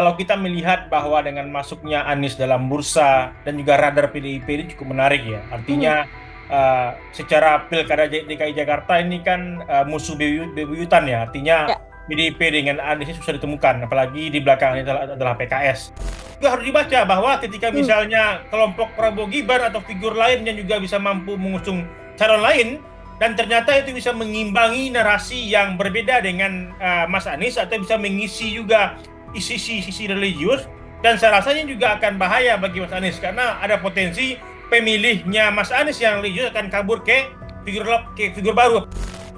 kalau kita melihat bahwa dengan masuknya Anies dalam bursa dan juga radar PDIP ini cukup menarik ya. Artinya hmm. uh, secara pilkada DKI Jakarta ini kan uh, musuh bebuyutan ya. Artinya ya. PDIP dengan Anies susah ditemukan, apalagi di belakangnya adalah, adalah PKS. Juga harus dibaca bahwa ketika hmm. misalnya kelompok Prabowo Gibran atau figur lain yang juga bisa mampu mengusung calon lain, dan ternyata itu bisa mengimbangi narasi yang berbeda dengan uh, Mas Anies atau bisa mengisi juga sisi-sisi religius dan saya rasanya juga akan bahaya bagi Mas Anies karena ada potensi pemilihnya Mas Anies yang religius akan kabur ke figur ke figur baru.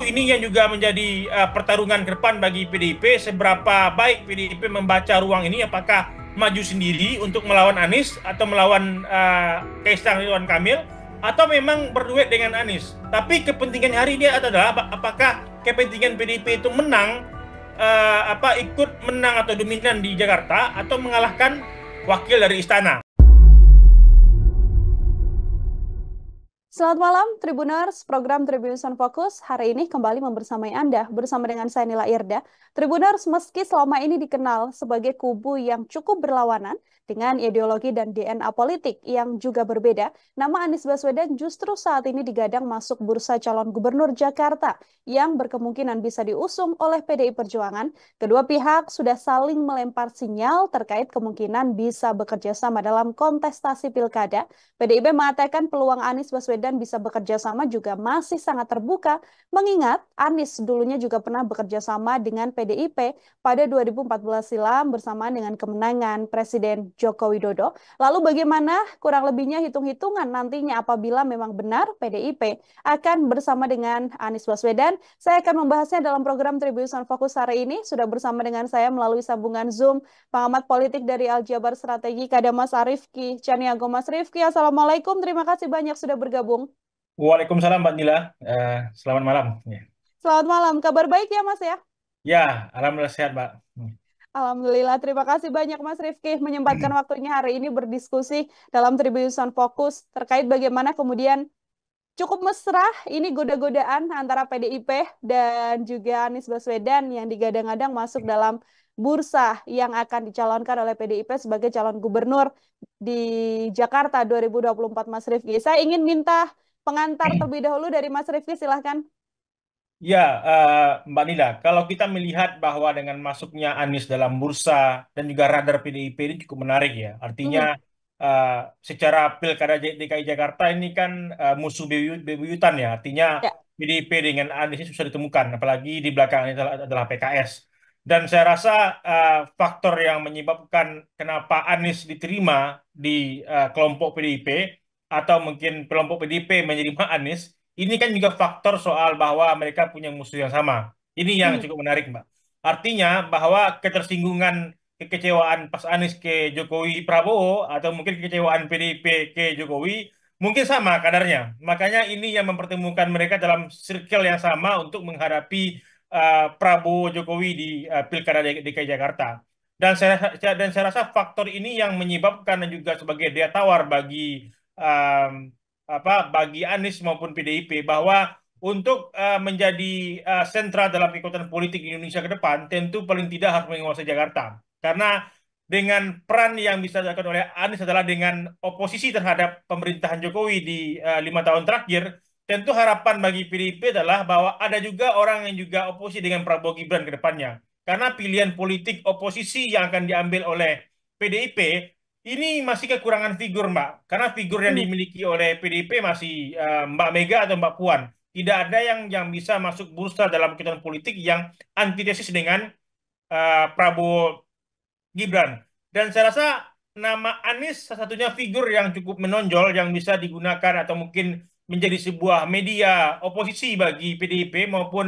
Ini yang juga menjadi uh, pertarungan ke depan bagi PDIP seberapa baik PDIP membaca ruang ini apakah maju sendiri untuk melawan Anies atau melawan uh, Kaisang Ridwan Kamil atau memang berduet dengan Anies. Tapi kepentingan hari ini adalah apakah kepentingan PDIP itu menang uh, apa ikut menang atau dominan di Jakarta atau mengalahkan wakil dari istana. Selamat malam Tribuners, program Tribunson Fokus hari ini kembali membersamai Anda bersama dengan saya Nila Irda. Tribuners meski selama ini dikenal sebagai kubu yang cukup berlawanan, dengan ideologi dan DNA politik yang juga berbeda, nama Anies Baswedan justru saat ini digadang masuk bursa calon gubernur Jakarta yang berkemungkinan bisa diusung oleh PDI Perjuangan. Kedua pihak sudah saling melempar sinyal terkait kemungkinan bisa bekerja sama dalam kontestasi pilkada. PDIP mengatakan peluang Anies Baswedan bisa bekerja sama juga masih sangat terbuka, mengingat Anies dulunya juga pernah bekerja sama dengan PDIP pada 2014 silam bersamaan dengan kemenangan Presiden Joko Widodo. Lalu bagaimana kurang lebihnya hitung-hitungan nantinya apabila memang benar PDIP akan bersama dengan Anies Baswedan. Saya akan membahasnya dalam program Tribunson Fokus hari ini. Sudah bersama dengan saya melalui sambungan Zoom pengamat politik dari Aljabar Strategi Kada Mas Arifki Caniago Mas Rifki. Assalamualaikum. Terima kasih banyak sudah bergabung. Waalaikumsalam Mbak Nila. Uh, selamat malam. Selamat malam. Kabar baik ya Mas ya? Ya, alhamdulillah sehat Mbak. Alhamdulillah, terima kasih banyak Mas Rifki menyempatkan waktunya hari ini berdiskusi dalam Tribuson Fokus terkait bagaimana kemudian cukup mesra ini goda-godaan antara PDIP dan juga Anies Baswedan yang digadang-gadang masuk dalam bursa yang akan dicalonkan oleh PDIP sebagai calon gubernur di Jakarta 2024 Mas Rifki. Saya ingin minta pengantar terlebih dahulu dari Mas Rifki, silahkan. Ya, uh, Mbak Nila, kalau kita melihat bahwa dengan masuknya Anies dalam bursa dan juga radar PDIP ini cukup menarik ya. Artinya uh, secara pilkada DKI Jakarta ini kan uh, musuh bebuyutan ya. Artinya ya. PDIP dengan Anies ini susah ditemukan, apalagi di belakangnya adalah, adalah PKS. Dan saya rasa uh, faktor yang menyebabkan kenapa Anies diterima di uh, kelompok PDIP atau mungkin kelompok PDIP menerima Anies ini kan juga faktor soal bahwa mereka punya musuh yang sama. Ini yang hmm. cukup menarik, Mbak. Artinya bahwa ketersinggungan kekecewaan Pas Anies ke Jokowi Prabowo atau mungkin kekecewaan PDIP ke Jokowi mungkin sama kadarnya. Makanya ini yang mempertemukan mereka dalam sirkel yang sama untuk menghadapi uh, Prabowo Jokowi di uh, Pilkada DKI Jakarta. Dan saya dan saya rasa faktor ini yang menyebabkan dan juga sebagai daya tawar bagi um, apa bagi Anies maupun PDIP bahwa untuk uh, menjadi uh, sentra dalam ikutan politik Indonesia ke depan tentu paling tidak harus menguasai Jakarta karena dengan peran yang bisa dilakukan oleh Anies adalah dengan oposisi terhadap pemerintahan Jokowi di eh, lima tahun terakhir tentu harapan bagi PDIP adalah bahwa ada juga orang yang juga oposisi dengan Prabowo Gibran ke depannya karena pilihan politik oposisi yang akan diambil oleh PDIP ini masih kekurangan figur Mbak, karena figur yang hmm. dimiliki oleh PDIP masih uh, Mbak Mega atau Mbak Puan. Tidak ada yang yang bisa masuk bursa dalam kegiatan politik yang antitesis dengan uh, Prabowo Gibran. Dan saya rasa nama Anies salah satunya figur yang cukup menonjol yang bisa digunakan atau mungkin menjadi sebuah media oposisi bagi PDIP maupun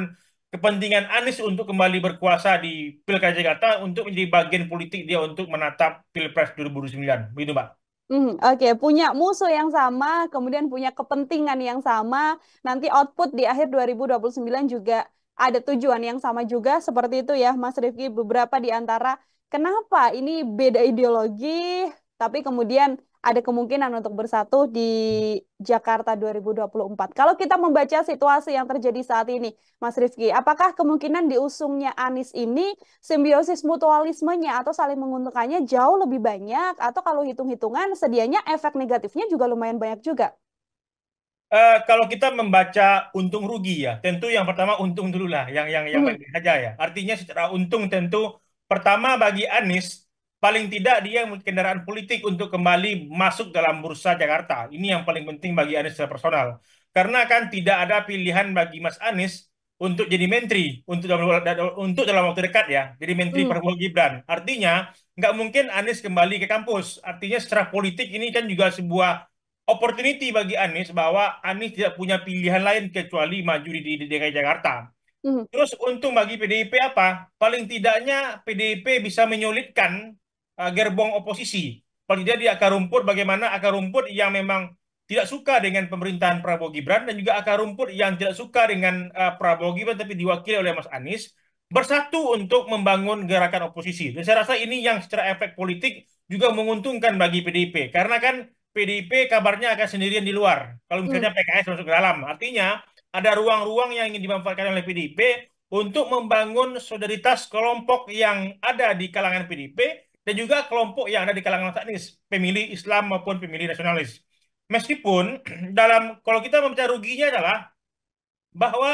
kepentingan Anies untuk kembali berkuasa di Pilkada Jakarta untuk menjadi bagian politik dia untuk menatap Pilpres 2009. Begitu, Pak. Hmm, Oke, okay. punya musuh yang sama, kemudian punya kepentingan yang sama, nanti output di akhir 2029 juga ada tujuan yang sama juga, seperti itu ya Mas Rifki, beberapa di antara kenapa ini beda ideologi, tapi kemudian ada kemungkinan untuk bersatu di hmm. Jakarta 2024. Kalau kita membaca situasi yang terjadi saat ini, Mas Rifki, apakah kemungkinan diusungnya Anies ini simbiosis mutualismenya atau saling menguntungkannya jauh lebih banyak atau kalau hitung-hitungan sedianya efek negatifnya juga lumayan banyak juga? Uh, kalau kita membaca untung rugi ya, tentu yang pertama untung dulu lah, yang yang yang hmm. aja ya. Artinya secara untung tentu pertama bagi Anies paling tidak dia memiliki kendaraan politik untuk kembali masuk dalam bursa Jakarta. Ini yang paling penting bagi Anies secara personal. Karena kan tidak ada pilihan bagi Mas Anies untuk jadi menteri untuk dalam untuk dalam waktu dekat ya jadi menteri hmm. Prabowo Gibran artinya nggak mungkin Anies kembali ke kampus artinya secara politik ini kan juga sebuah opportunity bagi Anies bahwa Anies tidak punya pilihan lain kecuali maju di, DKI Jakarta hmm. terus untung bagi PDIP apa paling tidaknya PDIP bisa menyulitkan uh, gerbong oposisi. Paling tidak di akar rumput bagaimana akar rumput yang memang tidak suka dengan pemerintahan Prabowo Gibran dan juga akar rumput yang tidak suka dengan uh, Prabowo Gibran tapi diwakili oleh Mas Anies bersatu untuk membangun gerakan oposisi. Dan saya rasa ini yang secara efek politik juga menguntungkan bagi PDIP karena kan PDIP kabarnya akan sendirian di luar. Kalau hmm. misalnya hmm. PKS masuk ke dalam, artinya ada ruang-ruang yang ingin dimanfaatkan oleh PDIP untuk membangun solidaritas kelompok yang ada di kalangan PDIP dan juga kelompok yang ada di kalangan teknis, pemilih Islam maupun pemilih nasionalis. Meskipun dalam kalau kita membaca ruginya adalah bahwa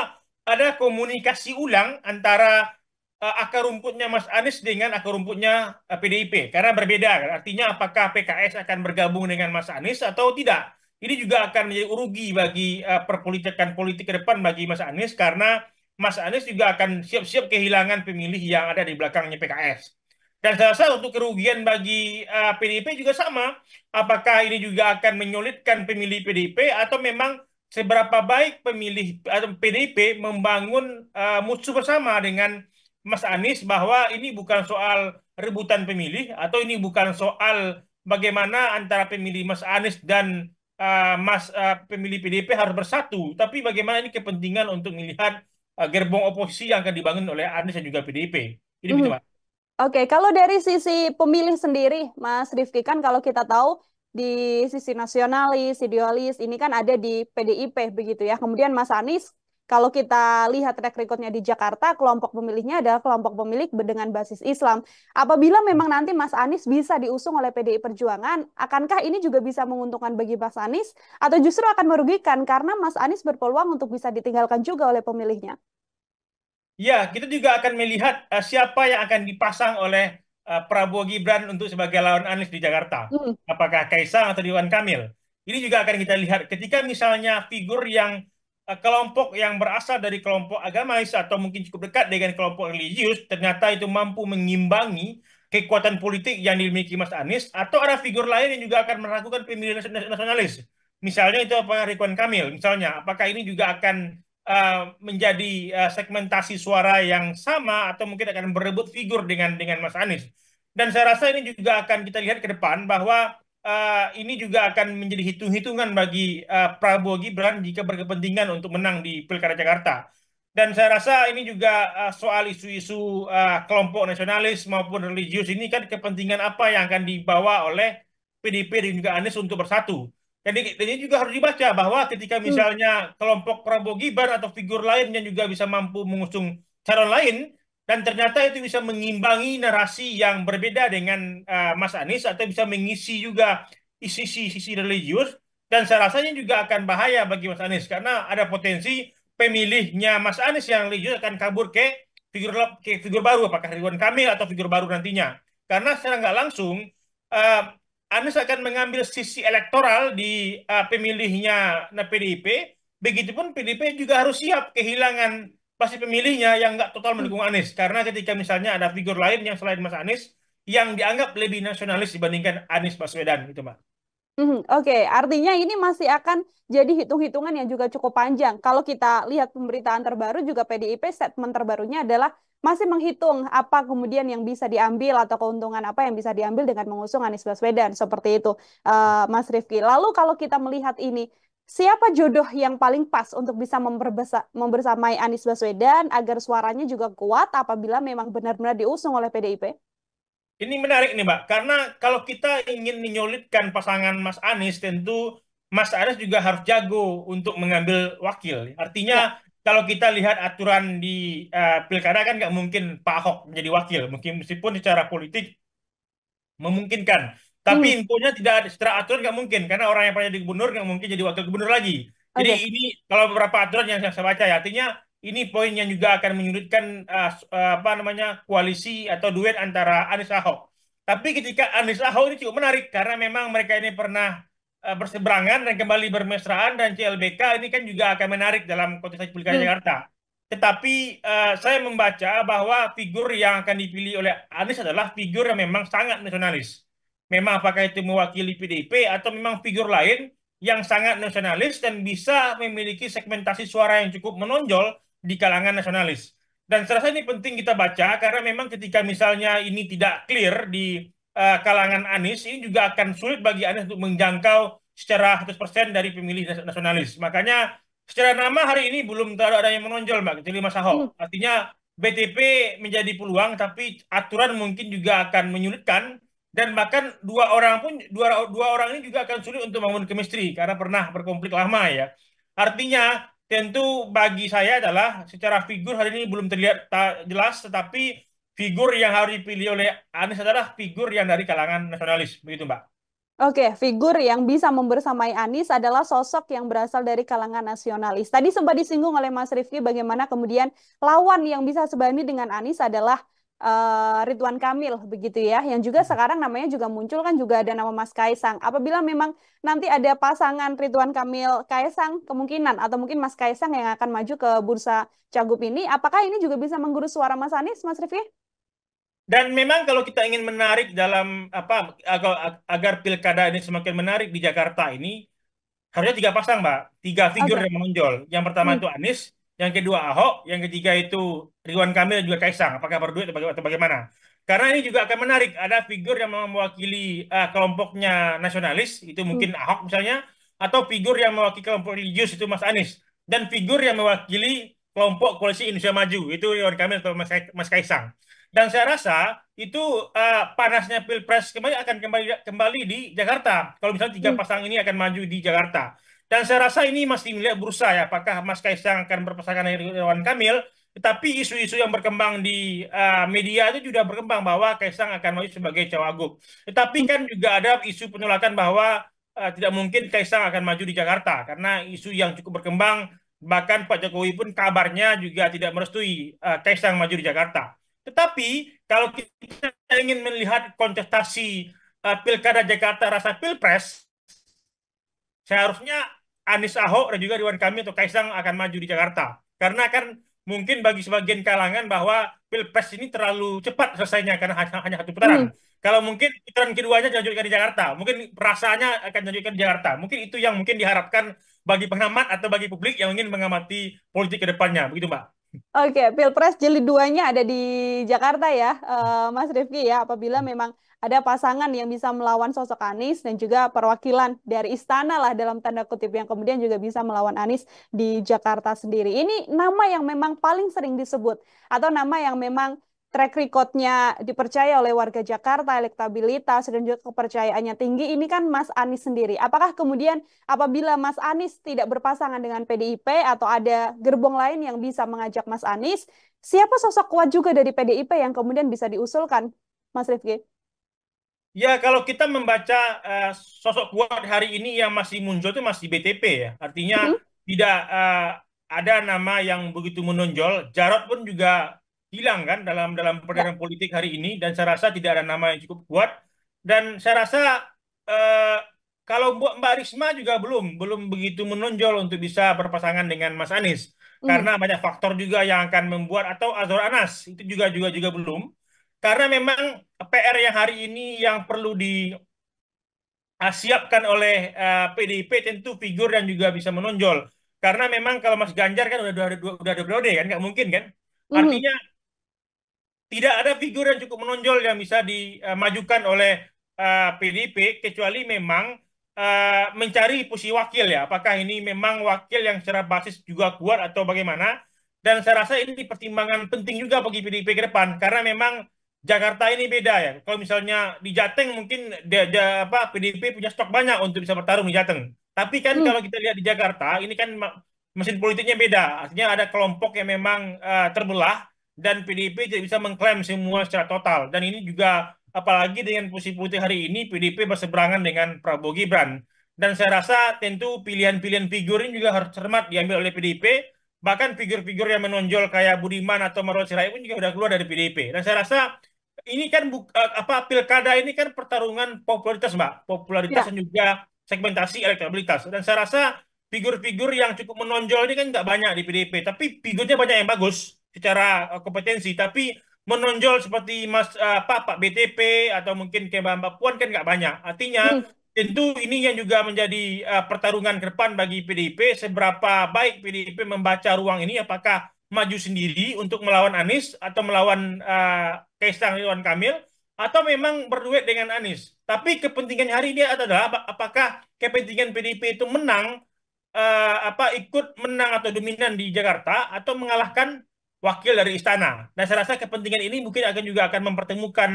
ada komunikasi ulang antara uh, akar rumputnya Mas Anies dengan akar rumputnya uh, eh, PDIP karena berbeda. Artinya apakah PKS akan bergabung dengan Mas Anies atau tidak? Ini juga akan menjadi rugi bagi uh, perpolitikan politik ke depan bagi Mas Anies karena Mas Anies juga akan siap-siap kehilangan pemilih yang ada di belakangnya PKS. Dan saya rasa untuk kerugian bagi uh, eh, PDIP juga sama. Apakah ini juga akan menyulitkan pemilih PDIP atau memang seberapa baik pemilih atau PDIP membangun uh, musuh bersama dengan Mas Anies bahwa ini bukan soal rebutan pemilih atau ini bukan soal bagaimana antara pemilih Mas Anies dan uh, Mas uh, pemilih PDIP harus bersatu, tapi bagaimana ini kepentingan untuk melihat uh, gerbong oposisi yang akan dibangun oleh Anies dan juga PDIP. Ini mm. begitu, Pak. Oke, kalau dari sisi pemilih sendiri, Mas Rifki kan kalau kita tahu di sisi nasionalis, idealis ini kan ada di PDIP begitu ya. Kemudian Mas Anies kalau kita lihat track recordnya di Jakarta, kelompok pemilihnya adalah kelompok pemilik dengan basis Islam. Apabila memang nanti Mas Anies bisa diusung oleh PDI Perjuangan, akankah ini juga bisa menguntungkan bagi Mas Anies atau justru akan merugikan karena Mas Anies berpeluang untuk bisa ditinggalkan juga oleh pemilihnya? Ya, kita juga akan melihat uh, siapa yang akan dipasang oleh uh, Prabowo Gibran untuk sebagai lawan Anies di Jakarta. Hmm. Apakah Kaisang atau Dewan Kamil? Ini juga akan kita lihat ketika misalnya figur yang uh, kelompok yang berasal dari kelompok agamais atau mungkin cukup dekat dengan kelompok religius ternyata itu mampu mengimbangi kekuatan politik yang dimiliki Mas Anies atau ada figur lain yang juga akan melakukan pemilihan nasionalis. Misalnya itu apakah Ridwan Kamil misalnya apakah ini juga akan Eh, menjadi uh, segmentasi suara yang sama atau mungkin akan berebut figur dengan dengan Mas Anies. Dan saya rasa ini juga akan kita lihat ke depan bahwa uh, ini juga akan menjadi hitung-hitungan bagi uh, Prabowo Gibran jika berkepentingan untuk menang di Pilkada Jakarta. Dan saya rasa ini juga uh, soal isu-isu uh, kelompok nasionalis maupun religius ini kan kepentingan apa yang akan dibawa oleh PDP dan juga Anies untuk bersatu. Jadi juga harus dibaca bahwa ketika hmm. misalnya kelompok Prabowo Gibran atau figur lain yang juga bisa mampu mengusung calon lain dan ternyata itu bisa mengimbangi narasi yang berbeda dengan uh, Mas Anies atau bisa mengisi juga isi-isi religius dan saya rasanya juga akan bahaya bagi Mas Anies karena ada potensi pemilihnya Mas Anies yang religius akan kabur ke figur ke figur baru apakah Ridwan Kamil atau figur baru nantinya karena secara nggak langsung uh, Anies akan mengambil sisi elektoral di uh, pemilihnya nah, PDIP. Begitupun PDIP juga harus siap kehilangan pasti pemilihnya yang nggak total hmm. mendukung Anies. Karena ketika misalnya ada figur lain yang selain Mas Anies yang dianggap lebih nasionalis dibandingkan Anies Baswedan gitu, Mbak. Hmm, oke, okay, artinya ini masih akan jadi hitung-hitungan yang juga cukup panjang. Kalau kita lihat pemberitaan terbaru juga PDIP statement terbarunya adalah masih menghitung apa kemudian yang bisa diambil atau keuntungan apa yang bisa diambil dengan mengusung Anies Baswedan seperti itu uh, Mas Rifki. Lalu kalau kita melihat ini siapa jodoh yang paling pas untuk bisa membersamai Anies Baswedan agar suaranya juga kuat apabila memang benar-benar diusung oleh PDIP? Ini menarik nih Mbak, karena kalau kita ingin menyulitkan pasangan Mas Anies tentu Mas Anies juga harus jago untuk mengambil wakil. Artinya ya kalau kita lihat aturan di uh, pilkada kan nggak mungkin Pak Ahok menjadi wakil, mungkin meskipun secara politik memungkinkan. Tapi hmm. infonya tidak ada secara aturan nggak mungkin karena orang yang pernah jadi gubernur nggak mungkin jadi wakil gubernur lagi. Okay. Jadi ini kalau beberapa aturan yang saya baca ya artinya ini poin yang juga akan menyulitkan uh, apa namanya koalisi atau duet antara Anies Ahok. Tapi ketika Anies Ahok ini cukup menarik karena memang mereka ini pernah Eh, berseberangan dan kembali bermesraan dan CLBK ini kan juga akan menarik dalam kontestasi pilkada hmm. Jakarta. Tetapi uh, saya membaca bahwa figur yang akan dipilih oleh Anies adalah figur yang memang sangat nasionalis. Memang apakah itu mewakili PDIP atau memang figur lain yang sangat nasionalis dan bisa memiliki segmentasi suara yang cukup menonjol di kalangan nasionalis. Dan saya rasa ini penting kita baca karena memang ketika misalnya ini tidak clear di uh, kalangan Anies ini juga akan sulit bagi Anies untuk menjangkau secara 100% dari pemilih nasionalis. Hmm. Makanya secara nama hari ini belum terlalu ada yang menonjol Mbak kecuali gitu, Mas Ahok. Hmm. Artinya BTP menjadi peluang tapi aturan mungkin juga akan menyulitkan dan bahkan dua orang pun dua dua orang ini juga akan sulit untuk membangun chemistry karena pernah berkonflik lama ya. Artinya tentu bagi saya adalah secara figur hari ini belum terlihat jelas tetapi figur yang harus dipilih oleh Anies adalah figur yang dari kalangan nasionalis, begitu Mbak? Oke, figur yang bisa membersamai Anies adalah sosok yang berasal dari kalangan nasionalis. Tadi sempat disinggung oleh Mas Rifki bagaimana kemudian lawan yang bisa sebanding dengan Anies adalah uh, Ridwan Kamil begitu ya yang juga sekarang namanya juga muncul kan juga ada nama Mas Kaisang apabila memang nanti ada pasangan Ridwan Kamil Kaisang kemungkinan atau mungkin Mas Kaisang yang akan maju ke bursa cagup ini apakah ini juga bisa menggurus suara Mas Anies Mas Rifki? Dan memang kalau kita ingin menarik dalam apa agar, agar pilkada ini semakin menarik di Jakarta ini harusnya tiga pasang mbak, tiga figur okay. yang menonjol. Yang pertama hmm. itu Anies, yang kedua Ahok, yang ketiga itu Ridwan Kamil dan juga Kaisang. Apakah berdua atau bagaimana? Karena ini juga akan menarik. Ada figur yang mewakili uh, kelompoknya nasionalis, itu hmm. mungkin hmm. Ahok misalnya, atau figur yang mewakili kelompok religius itu Mas Anies, dan figur yang mewakili kelompok koalisi Indonesia Maju itu Ridwan Kamil atau Mas Kaisang. Dan saya rasa itu uh, panasnya pilpres kembali akan kembali kembali di Jakarta. Kalau misalnya tiga hmm. pasang ini akan maju di Jakarta. Dan saya rasa ini masih melihat bursa ya, apakah Mas Kaisang akan berpasangan dengan Ridwan Kamil. Tetapi isu-isu yang berkembang di uh, media itu juga berkembang bahwa Kaisang akan maju sebagai cawagup. Tetapi hmm. kan juga ada isu penolakan bahwa uh, tidak mungkin Kaisang akan maju di Jakarta karena isu yang cukup berkembang bahkan Pak Jokowi pun kabarnya juga tidak merestui uh, Kaisang maju di Jakarta. Tetapi kalau kita ingin melihat kontestasi uh, pilkada Jakarta rasa pilpres, seharusnya Anies Ahok dan juga Dewan kami atau Kaisang akan maju di Jakarta. Karena kan mungkin bagi sebagian kalangan bahwa pilpres ini terlalu cepat selesainya karena hanya satu putaran. Hmm. Kalau mungkin putaran keduanya dilanjutkan di Jakarta, mungkin rasanya akan dilanjutkan di Jakarta. Mungkin itu yang mungkin diharapkan bagi pengamat atau bagi publik yang ingin mengamati politik ke depannya. Begitu Mbak. Oke, okay, Pilpres jeli duanya ada di Jakarta ya, uh, Mas Rifki ya. Apabila hmm. memang ada pasangan yang bisa melawan sosok Anies dan juga perwakilan dari istana lah dalam tanda kutip yang kemudian juga bisa melawan Anies di Jakarta sendiri. Ini nama yang memang paling sering disebut atau nama yang memang track recordnya dipercaya oleh warga Jakarta, elektabilitas dan juga kepercayaannya tinggi, ini kan Mas Anies sendiri. Apakah kemudian apabila Mas Anies tidak berpasangan dengan PDIP atau ada gerbong lain yang bisa mengajak Mas Anies, siapa sosok kuat juga dari PDIP yang kemudian bisa diusulkan, Mas Rifki? Ya, kalau kita membaca uh, sosok kuat hari ini yang masih muncul itu masih BTP ya. Artinya mm -hmm. tidak uh, ada nama yang begitu menonjol. Jarot pun juga hilang kan dalam dalam ya. perdebatan politik hari ini dan saya rasa tidak ada nama yang cukup kuat dan saya rasa eh, kalau buat Mbak Risma juga belum belum begitu menonjol untuk bisa berpasangan dengan Mas Anies hmm. karena banyak faktor juga yang akan membuat atau Azor Anas itu juga juga juga belum karena memang PR yang hari ini yang perlu di ah, siapkan oleh uh, eh, PDIP tentu figur dan juga bisa menonjol karena memang kalau Mas Ganjar kan udah dua, dua, udah dua udah kan nggak mungkin kan hmm. artinya mm tidak ada figur yang cukup menonjol yang bisa dimajukan oleh uh, eh, PDIP kecuali memang uh, mencari posisi wakil ya. Apakah ini memang wakil yang secara basis juga kuat atau bagaimana? Dan saya rasa ini pertimbangan penting juga bagi PDIP ke depan karena memang Jakarta ini beda ya. Kalau misalnya di Jateng mungkin dia, dia apa PDIP punya stok banyak untuk bisa bertarung di Jateng. Tapi kan hmm. kalau kita lihat di Jakarta ini kan mesin politiknya beda. Artinya ada kelompok yang memang uh, terbelah dan PDIP tidak bisa mengklaim semua secara total dan ini juga apalagi dengan posisi putih hari ini PDIP berseberangan dengan Prabowo Gibran dan saya rasa tentu pilihan-pilihan figur ini juga harus cermat diambil oleh PDIP bahkan figur-figur yang menonjol kayak Budiman atau Marwan Sirait pun juga sudah keluar dari PDIP dan saya rasa ini kan buka, eh, apa pilkada ini kan pertarungan popularitas mbak popularitas ya. dan juga segmentasi elektabilitas dan saya rasa figur-figur yang cukup menonjol ini kan nggak banyak di PDIP tapi figurnya banyak yang bagus secara eh, kompetensi tapi menonjol seperti Mas uh, Pak Pak BTP atau mungkin kayak Mbak Puan kan nggak banyak. Artinya hmm. tentu ini yang juga menjadi uh, pertarungan ke depan bagi PDIP seberapa baik PDIP membaca ruang ini apakah maju sendiri untuk melawan Anies atau melawan uh, Kaisang Ridwan Kamil atau memang berduet dengan Anies. Tapi kepentingan hari ini adalah apakah kepentingan PDIP itu menang uh, apa ikut menang atau dominan di Jakarta atau mengalahkan wakil dari istana. Dan saya rasa kepentingan ini mungkin akan juga akan mempertemukan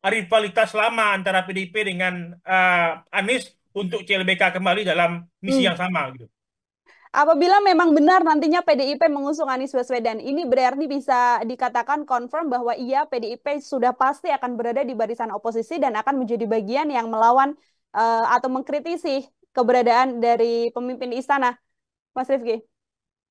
rivalitas lama antara PDIP dengan uh, Anies untuk CLBK kembali dalam misi hmm. yang sama gitu. Apabila memang benar nantinya PDIP mengusung Anies Baswedan, ini berarti bisa dikatakan confirm bahwa iya PDIP sudah pasti akan berada di barisan oposisi dan akan menjadi bagian yang melawan uh, atau mengkritisi keberadaan dari pemimpin istana. Mas Rifki.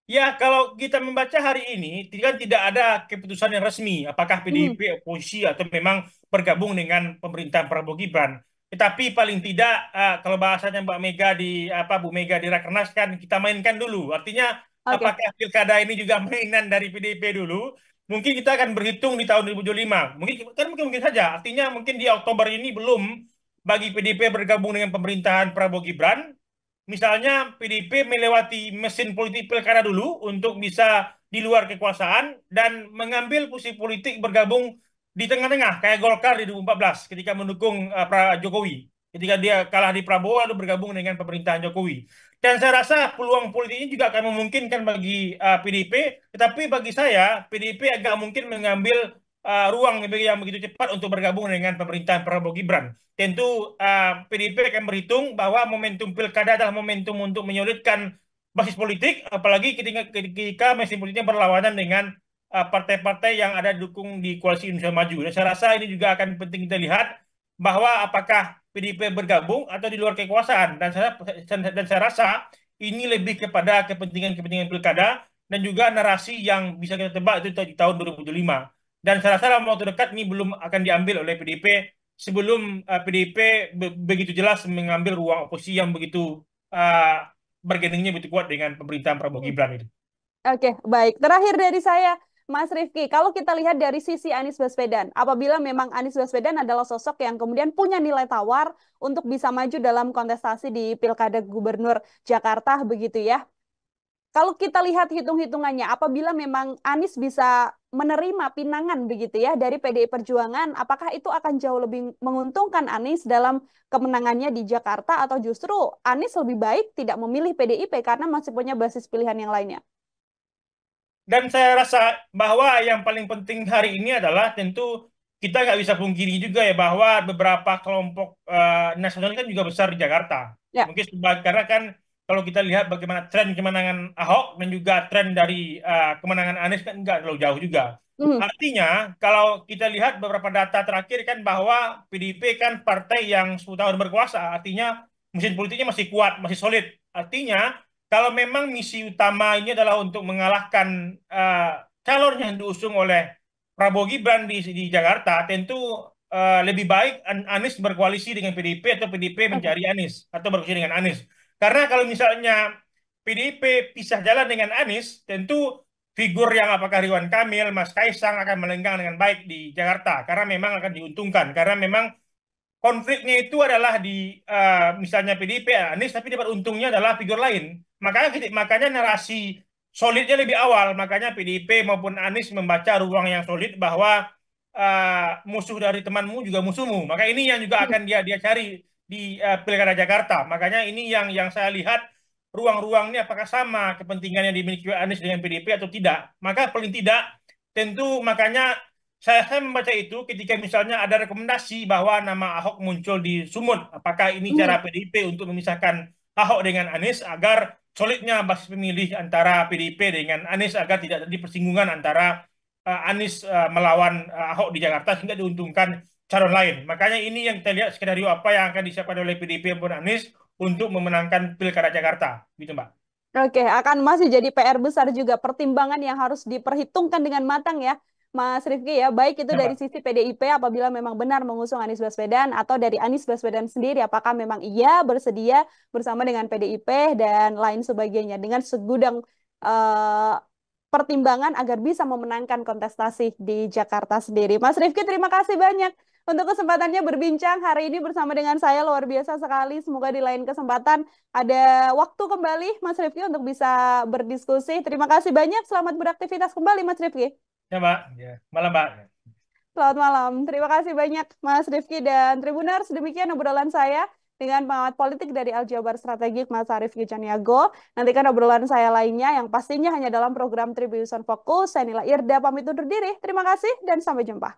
Ya, kalau kita membaca hari ini, kan tidak ada keputusan yang resmi apakah PDIP hmm. oposisi atau memang bergabung dengan pemerintahan Prabowo Gibran. Tetapi paling tidak uh, kalau bahasanya Mbak Mega di apa Bu Mega di Rakernas kan kita mainkan dulu. Artinya okay. apakah pilkada ini juga mainan dari PDIP dulu? Mungkin kita akan berhitung di tahun 2025. Mungkin kan mungkin mungkin saja. Artinya mungkin di Oktober ini belum bagi PDIP bergabung dengan pemerintahan Prabowo Gibran misalnya PDIP melewati mesin politik pilkada dulu untuk bisa di luar kekuasaan dan mengambil posisi politik bergabung di tengah-tengah kayak Golkar di 2014 ketika mendukung uh, pra Jokowi ketika dia kalah di Prabowo lalu bergabung dengan pemerintahan Jokowi dan saya rasa peluang politik ini juga akan memungkinkan bagi uh, eh, PDIP tetapi bagi saya PDIP agak mungkin mengambil uh, ruang yang begitu cepat untuk bergabung dengan pemerintahan Prabowo Gibran. Tentu uh, PDIP akan berhitung bahwa momentum pilkada adalah momentum untuk menyulitkan basis politik, apalagi ketika, ketika mesin politiknya berlawanan dengan uh, partai-partai uh, yang ada dukung di koalisi Indonesia Maju. Dan saya rasa ini juga akan penting kita lihat bahwa apakah PDIP bergabung atau di luar kekuasaan. Dan saya, dan saya rasa ini lebih kepada kepentingan-kepentingan pilkada dan juga narasi yang bisa kita tebak itu di tahun 2025 dan salah rasa waktu dekat ini belum akan diambil oleh PDIP sebelum uh, eh, PDIP be begitu jelas mengambil ruang oposisi yang begitu uh, bergeningnya begitu kuat dengan pemerintahan Prabowo hmm. Gibran itu. Oke, okay, baik. Terakhir dari saya, Mas Rifki, kalau kita lihat dari sisi Anies Baswedan, apabila memang Anies Baswedan adalah sosok yang kemudian punya nilai tawar untuk bisa maju dalam kontestasi di Pilkada Gubernur Jakarta begitu ya. Kalau kita lihat hitung-hitungannya, apabila memang Anies bisa menerima pinangan begitu ya dari PDI Perjuangan, apakah itu akan jauh lebih menguntungkan Anies dalam kemenangannya di Jakarta atau justru Anies lebih baik tidak memilih PDIP karena masih punya basis pilihan yang lainnya? Dan saya rasa bahwa yang paling penting hari ini adalah tentu kita nggak bisa pungkiri juga ya bahwa beberapa kelompok uh, nasional kan juga besar di Jakarta. Ya. Mungkin karena kan kalau kita lihat bagaimana tren kemenangan Ahok dan juga tren dari uh, kemenangan Anies kan enggak terlalu jauh juga. Mm. Artinya kalau kita lihat beberapa data terakhir kan bahwa PDIP kan partai yang 10 tahun berkuasa, artinya mesin politiknya masih kuat, masih solid. Artinya kalau memang misi utama ini adalah untuk mengalahkan uh, calon yang diusung oleh Prabowo Gibran di, di Jakarta, tentu uh, lebih baik Anies berkoalisi dengan PDIP atau PDIP mencari Anies atau berkoalisi dengan Anies. Karena kalau misalnya PDIP pisah jalan dengan Anies, tentu figur yang apakah Ridwan Kamil, Mas Kaisang akan melenggang dengan baik di Jakarta. Karena memang akan diuntungkan. Karena memang konfliknya itu adalah di uh, misalnya PDIP eh, Anies, tapi dapat untungnya adalah figur lain. Makanya makanya narasi solidnya lebih awal. Makanya PDIP maupun Anies membaca ruang yang solid bahwa uh, musuh dari temanmu juga musuhmu. Maka ini yang juga iya. akan dia dia cari di uh, Pilkada Jakarta. Makanya ini yang yang saya lihat ruang-ruang ini apakah sama kepentingannya dimiliki Anies dengan PDP atau tidak. Maka paling tidak tentu makanya saya, saya membaca itu ketika misalnya ada rekomendasi bahwa nama Ahok muncul di Sumut. Apakah ini hmm. cara PDIP untuk memisahkan Ahok dengan Anies agar solidnya basis pemilih antara PDIP dengan Anies agar tidak terjadi persinggungan antara uh, Anies uh, melawan uh, Ahok di Jakarta sehingga diuntungkan calon lain. Makanya ini yang kita lihat skenario apa yang akan disiapkan oleh PDIP maupun Anies untuk memenangkan Pilkada Jakarta, gitu Mbak. Oke, akan masih jadi PR besar juga pertimbangan yang harus diperhitungkan dengan matang ya. Mas Rifki ya, baik itu ya, dari sisi PDIP apabila memang benar mengusung Anies Baswedan atau dari Anies Baswedan sendiri apakah memang ia bersedia bersama dengan PDIP dan lain sebagainya dengan segudang uh, pertimbangan agar bisa memenangkan kontestasi di Jakarta sendiri. Mas Rifki terima kasih banyak untuk kesempatannya berbincang hari ini bersama dengan saya luar biasa sekali. Semoga di lain kesempatan ada waktu kembali Mas Rifki untuk bisa berdiskusi. Terima kasih banyak. Selamat beraktivitas kembali Mas Rifki. Ya, Mbak. Ya. Malam, Mbak. Selamat malam. Terima kasih banyak Mas Rifki dan Tribuners. Demikian obrolan saya dengan pengamat politik dari Aljabar Strategik Mas Arif Kicaniago. Nantikan obrolan saya lainnya yang pastinya hanya dalam program Tribuson Fokus. Saya Nila Irda pamit undur diri. Terima kasih dan sampai jumpa.